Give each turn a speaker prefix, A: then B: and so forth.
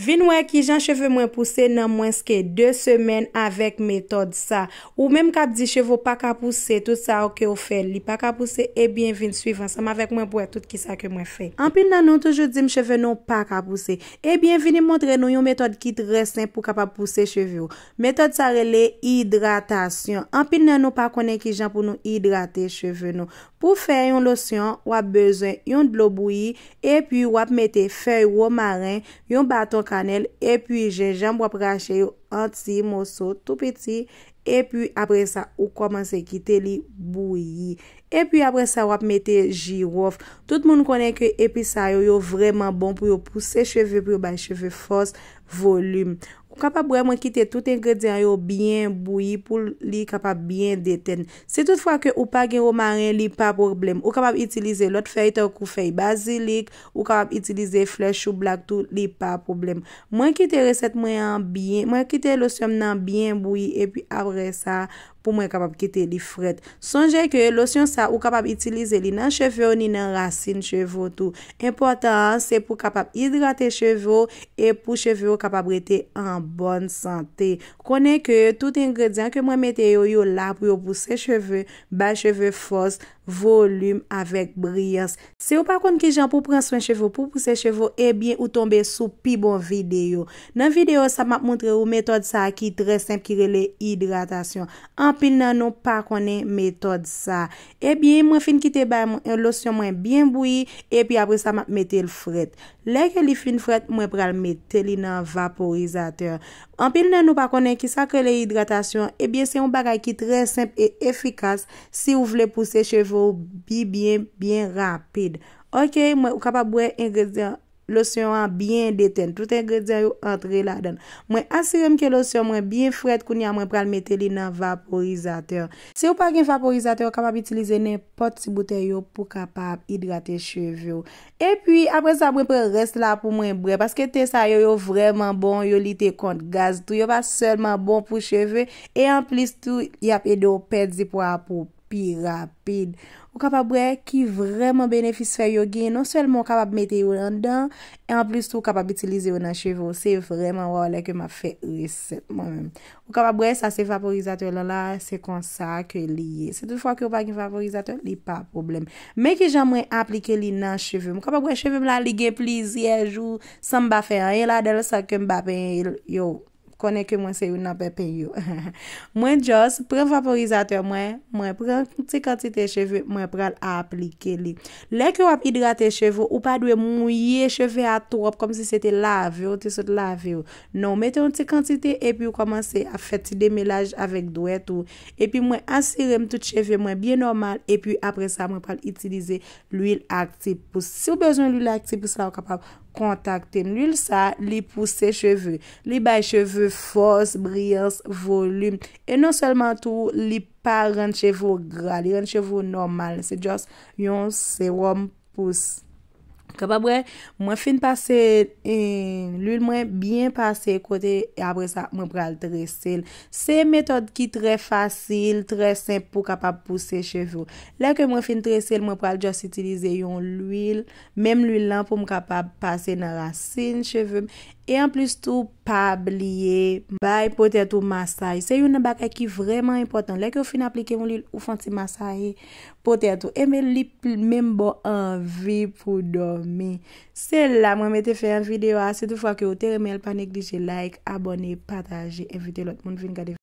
A: Vin wè ki jan cheve mwen pousse nan mwenske 2 semen avèk metode sa. Ou mèm kap di chevo pa kap pousse tout sa ou ke ou fè. Li pa kap pousse e bin vin suivan. Sam avèk mwen pwè tout ki sa ke mwen fè. Anpil nan nou toujou di m cheve nou pa kap pousse. E bin vin e mwentre nou yon metode ki dresen pou kap ap pousse cheve ou. Metode sa rele hidratasyon. Anpil nan nou pa konen ki jan pou nou hidrate cheve nou. Pou fè yon losyon wap bezè yon blouboui. E pi wap metè fèy womaren yon baton kapos. kanel, epi je jamb wap rache yo anti moso tout peti epi apre sa ou komanse kite li bouyi. Epi apre sa wap mette jirof. Tout moun konen ke epi sa yo yo vreman bon pou yo pousse cheve pou yo bacheve fos volume. Ou kapap wè mwen kite tout engredyan yo bien bouyi pou li kapap bien deten. Se tout fwa ke ou pa gen ou marin li pa problem. Ou kapap itilize lot fey to kou fey bazilik. Ou kapap itilize flesch ou blak tou li pa problem. Mwen kite reset mwen an bien. Mwen kite Pwede le somnan byen bouyi e pi apre sa... pou mwen kapap kite li fred. Sonje ke losyon sa ou kapap itilize li nan cheve ou ni nan rasin cheve ou tou. Importans, se pou kapap hidrate cheve ou, e pou cheve ou kapap rete an bon sante. Kone ke tout ingredyen ke mwen mete yo yo la pou yo puse cheve ba cheve fos, volume, avek briyans. Se ou par koun ki jan pou pranse un cheve ou pou puse cheve ou, e bien ou tombe sou pi bon videyo. Nan videyo, sa map montre ou metode sa ki tre semp ki rele hidratasyon. An Anpil nan nou pa konen metode sa. Ebyen eh mwen fin kite baye mwen eh, losyon mwen byen bouyi. Ebyen eh apre sa mwen mete l fret. Lè ke li fin fret mwen pral mete li nan vaporizateur. Anpil nan nou pa konen ki sa ke le hidratasyon. Ebyen se yon bagay ki tre simple e efikas. Si ou vle puse chevo bi byen byen rapide. Ok mwen ou kapa bwe ingresyan. Losyon an byen deten, tout an gredyen yo antre la den. Mwen asirem ke losyon mwen byen fred kou ni an mwen pral meteli nan vaporizatèr. Se yo pa gen vaporizatèr, yo kapap itilize nen pot si bote yo pou kapap hidrate cheve yo. E pi apres apre mwen pre rest la pou mwen bre, paske te sa yo yo vreman bon, yo li te kont gaz tou, yo pa selman bon pou cheve, e an plis tou yap edo pedzi pou apop. Pi rapide. Ou kapabwe ki vreman benefis fè yo gen. Non selman ou kapab metè yo nan dan. En plus tou kapab itilize yo nan cheve. Ou se vreman wale ke ma fè resep mwen. Ou kapabwe sa se vaporizatòl la. Se konsak liye. Se tou fwa ki w bagi vaporizatòl li pa problem. Men ki jan mwen aplike li nan cheve. Ou kapabwe cheve mla li gen pliz yej ou. San mba fè an. E la del sa ke mba pen yo. konen ke mwen se yon nan pepe yon. Mwen jos, pren vaporizator mwen, mwen pren ti kantite cheve, mwen pral aplike li. Lek yo ap hidrate cheve, ou pa dwe mwen yon cheve atrop, kom si se te lave, ou te sote lave yo. Non, mette yon ti kantite, epi yo komanse a feti demelaj avik dwe tou. Epi mwen asirem tout cheve mwen, biye normal, epi apre sa mwen pral itilize l'wil aktip. Si yo bezon l'wil aktip, ou sa w kapap, kontakte, nil sa li pousse se cheve, li bay cheve fos, briyans, volum e non selman tou li pa renchevo gra, li renchevo normal se jos yon serum pousse Kwa pa bre, mwen fin pase e, l'il mwen bien pase kote e apre sa mwen pral tresil. Se metode ki tre fasil, tre semp pou kapap puse cheve. La ke mwen fin tresil, mwen pral just itilize yon l'il, mem l'il lan pou mwen kapap pase nan rasin cheve mwen. E an plis tou pabliye, bay potetou masay. Se yon nabaka ki vreman impotant. Lek yo fin aplike moun li ou fanti masay, potetou. E men li men bon an vi pou dormi. Se la mwen mette fè an videwa. Se tou fwa ki yo teri men panek dije like, abone, pataje. Evite lout moun fin gade fè.